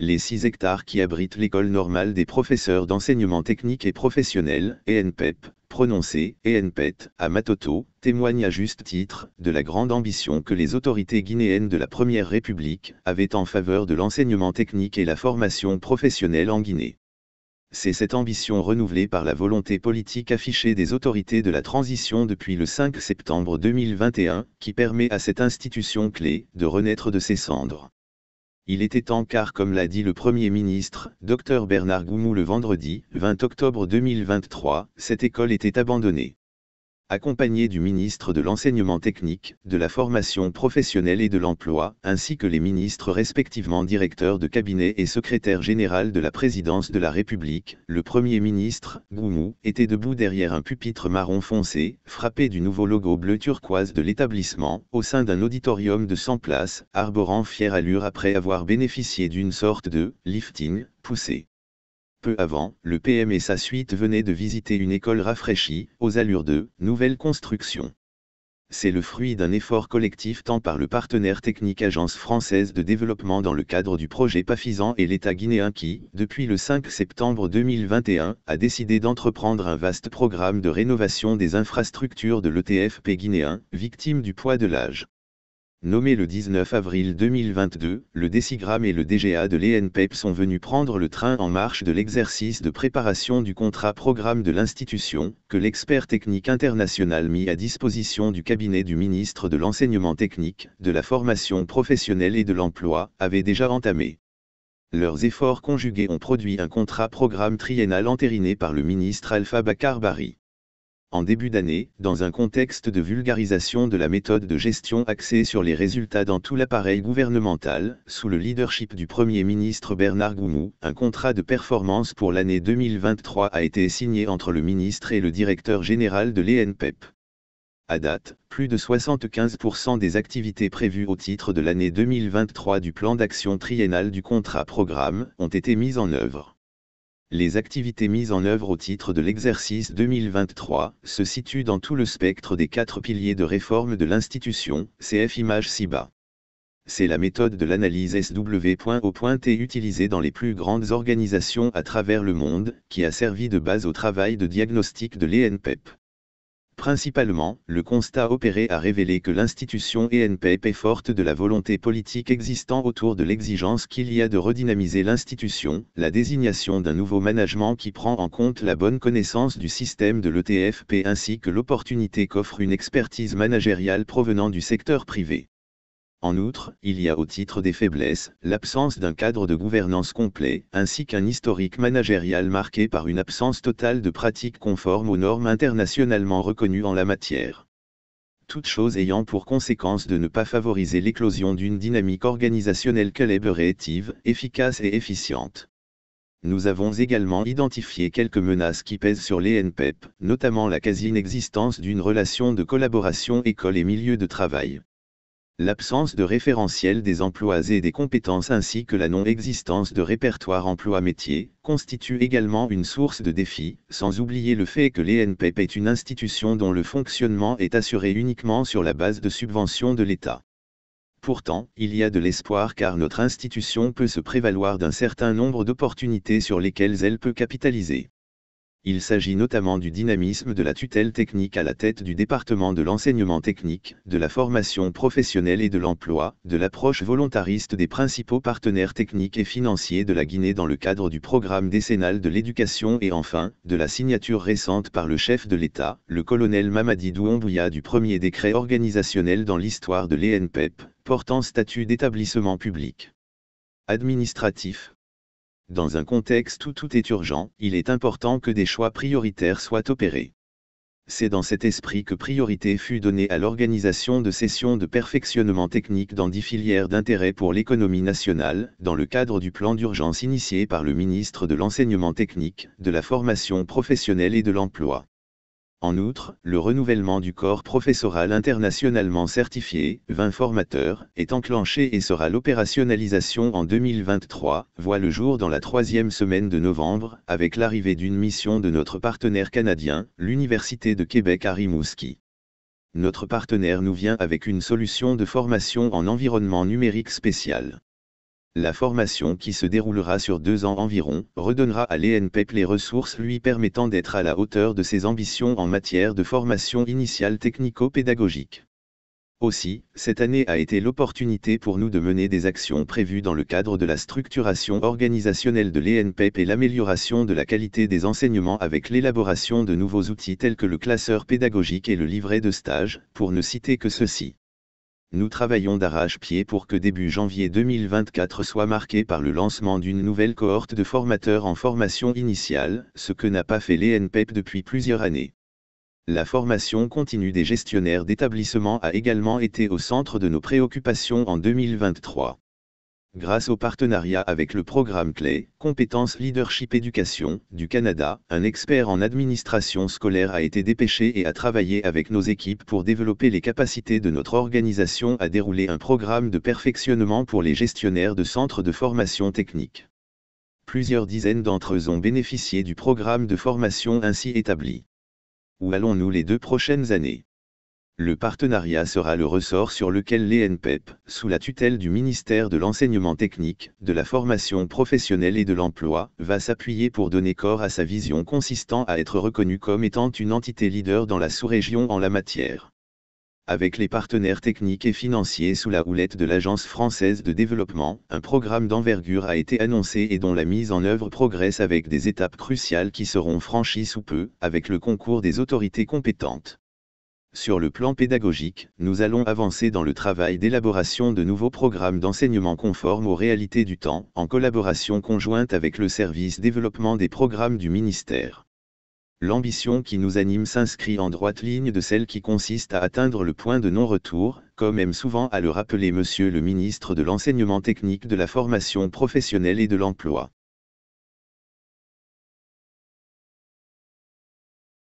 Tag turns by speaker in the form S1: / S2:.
S1: les 6 hectares qui abritent l'école normale des professeurs d'enseignement technique et professionnel, ENPEP, e prononcé ENPET, à Matoto, témoignent à juste titre de la grande ambition que les autorités guinéennes de la Première République avaient en faveur de l'enseignement technique et la formation professionnelle en Guinée. C'est cette ambition renouvelée par la volonté politique affichée des autorités de la transition depuis le 5 septembre 2021 qui permet à cette institution clé de renaître de ses cendres il était temps car comme l'a dit le Premier ministre, Dr Bernard Goumou le vendredi 20 octobre 2023, cette école était abandonnée accompagné du ministre de l'Enseignement technique, de la formation professionnelle et de l'emploi, ainsi que les ministres respectivement directeurs de cabinet et secrétaire général de la présidence de la République, le Premier ministre, Goumou, était debout derrière un pupitre marron foncé, frappé du nouveau logo bleu turquoise de l'établissement, au sein d'un auditorium de 100 places, arborant fière allure après avoir bénéficié d'une sorte de « lifting » poussé. Peu avant, le PM et sa suite venaient de visiter une école rafraîchie, aux allures de nouvelle construction. C'est le fruit d'un effort collectif tant par le partenaire technique Agence française de développement dans le cadre du projet Pafisan et l'État guinéen qui, depuis le 5 septembre 2021, a décidé d'entreprendre un vaste programme de rénovation des infrastructures de l'ETFP guinéen, victime du poids de l'âge. Nommé le 19 avril 2022, le Décigramme et le DGA de l'ENPEP e sont venus prendre le train en marche de l'exercice de préparation du contrat programme de l'institution, que l'expert technique international mis à disposition du cabinet du ministre de l'Enseignement technique, de la formation professionnelle et de l'emploi, avait déjà entamé. Leurs efforts conjugués ont produit un contrat programme triennal entériné par le ministre Alpha Bakar Bari en début d'année, dans un contexte de vulgarisation de la méthode de gestion axée sur les résultats dans tout l'appareil gouvernemental, sous le leadership du Premier ministre Bernard Goumou, un contrat de performance pour l'année 2023 a été signé entre le ministre et le directeur général de l'ENPEP. E à date, plus de 75% des activités prévues au titre de l'année 2023 du plan d'action triennal du contrat programme ont été mises en œuvre les activités mises en œuvre au titre de l'exercice 2023 se situent dans tout le spectre des quatre piliers de réforme de l'institution, CF Image SIBA. C'est la méthode de l'analyse SW.O.T utilisée dans les plus grandes organisations à travers le monde, qui a servi de base au travail de diagnostic de l'ENPEP. Principalement, le constat opéré a révélé que l'institution ENPEP est forte de la volonté politique existant autour de l'exigence qu'il y a de redynamiser l'institution, la désignation d'un nouveau management qui prend en compte la bonne connaissance du système de l'ETFP ainsi que l'opportunité qu'offre une expertise managériale provenant du secteur privé. En outre, il y a au titre des faiblesses, l'absence d'un cadre de gouvernance complet, ainsi qu'un historique managérial marqué par une absence totale de pratiques conformes aux normes internationalement reconnues en la matière. Toutes choses ayant pour conséquence de ne pas favoriser l'éclosion d'une dynamique organisationnelle collaborative, efficace et efficiente. Nous avons également identifié quelques menaces qui pèsent sur les NPEP, e notamment la quasi-inexistence d'une relation de collaboration école et milieu de travail l'absence de référentiel des emplois et des compétences ainsi que la non-existence de répertoire emploi-métier constituent également une source de défis, sans oublier le fait que l'ENPEP est une institution dont le fonctionnement est assuré uniquement sur la base de subventions de l'État. Pourtant, il y a de l'espoir car notre institution peut se prévaloir d'un certain nombre d'opportunités sur lesquelles elle peut capitaliser. Il s'agit notamment du dynamisme de la tutelle technique à la tête du département de l'enseignement technique, de la formation professionnelle et de l'emploi, de l'approche volontariste des principaux partenaires techniques et financiers de la Guinée dans le cadre du programme décennal de l'éducation et enfin, de la signature récente par le chef de l'État, le colonel Mamadi Doumbouya du premier décret organisationnel dans l'histoire de l'ENPEP, e portant statut d'établissement public administratif, dans un contexte où tout est urgent, il est important que des choix prioritaires soient opérés. C'est dans cet esprit que priorité fut donnée à l'organisation de sessions de perfectionnement technique dans dix filières d'intérêt pour l'économie nationale, dans le cadre du plan d'urgence initié par le ministre de l'Enseignement technique, de la formation professionnelle et de l'emploi. En outre, le renouvellement du corps professoral internationalement certifié, 20 formateurs, est enclenché et sera l'opérationnalisation en 2023, voit le jour dans la troisième semaine de novembre, avec l'arrivée d'une mission de notre partenaire canadien, l'Université de Québec à Rimouski. Notre partenaire nous vient avec une solution de formation en environnement numérique spécial. La formation qui se déroulera sur deux ans environ redonnera à l'ENPEP les ressources lui permettant d'être à la hauteur de ses ambitions en matière de formation initiale technico-pédagogique. Aussi, cette année a été l'opportunité pour nous de mener des actions prévues dans le cadre de la structuration organisationnelle de l'ENPEP et l'amélioration de la qualité des enseignements avec l'élaboration de nouveaux outils tels que le classeur pédagogique et le livret de stage, pour ne citer que ceux-ci nous travaillons d'arrache-pied pour que début janvier 2024 soit marqué par le lancement d'une nouvelle cohorte de formateurs en formation initiale, ce que n'a pas fait l'ENPEP depuis plusieurs années. La formation continue des gestionnaires d'établissements a également été au centre de nos préoccupations en 2023 grâce au partenariat avec le programme CLÉ, Compétences Leadership Éducation, du Canada, un expert en administration scolaire a été dépêché et a travaillé avec nos équipes pour développer les capacités de notre organisation à dérouler un programme de perfectionnement pour les gestionnaires de centres de formation technique. Plusieurs dizaines d'entre eux ont bénéficié du programme de formation ainsi établi. Où allons-nous les deux prochaines années le partenariat sera le ressort sur lequel l'ENPEP, sous la tutelle du ministère de l'Enseignement technique, de la formation professionnelle et de l'emploi, va s'appuyer pour donner corps à sa vision consistant à être reconnue comme étant une entité leader dans la sous-région en la matière. Avec les partenaires techniques et financiers sous la houlette de l'Agence française de développement, un programme d'envergure a été annoncé et dont la mise en œuvre progresse avec des étapes cruciales qui seront franchies sous peu, avec le concours des autorités compétentes. Sur le plan pédagogique, nous allons avancer dans le travail d'élaboration de nouveaux programmes d'enseignement conformes aux réalités du temps, en collaboration conjointe avec le service développement des programmes du ministère. L'ambition qui nous anime s'inscrit en droite ligne de celle qui consiste à atteindre le point de non-retour, comme aime souvent à le rappeler Monsieur le ministre de l'Enseignement technique de la formation professionnelle et de l'emploi.